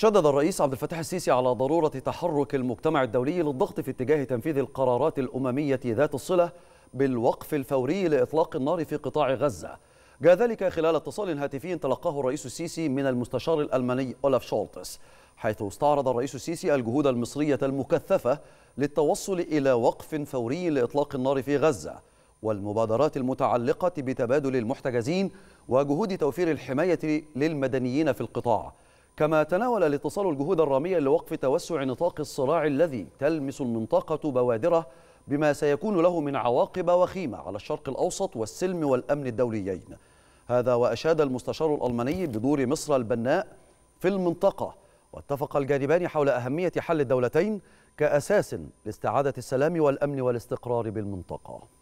شدد الرئيس عبد الفتاح السيسي على ضرورة تحرك المجتمع الدولي للضغط في اتجاه تنفيذ القرارات الأممية ذات الصلة بالوقف الفوري لإطلاق النار في قطاع غزة جاء ذلك خلال اتصال هاتفي تلقاه الرئيس السيسي من المستشار الألماني أولاف شولتس حيث استعرض الرئيس السيسي الجهود المصرية المكثفة للتوصل إلى وقف فوري لإطلاق النار في غزة والمبادرات المتعلقة بتبادل المحتجزين وجهود توفير الحماية للمدنيين في القطاع كما تناول الاتصال الجهود الرامية لوقف توسع نطاق الصراع الذي تلمس المنطقة بوادره بما سيكون له من عواقب وخيمة على الشرق الأوسط والسلم والأمن الدوليين هذا وأشاد المستشار الألماني بدور مصر البناء في المنطقة واتفق الجانبان حول أهمية حل الدولتين كأساس لاستعادة السلام والأمن والاستقرار بالمنطقة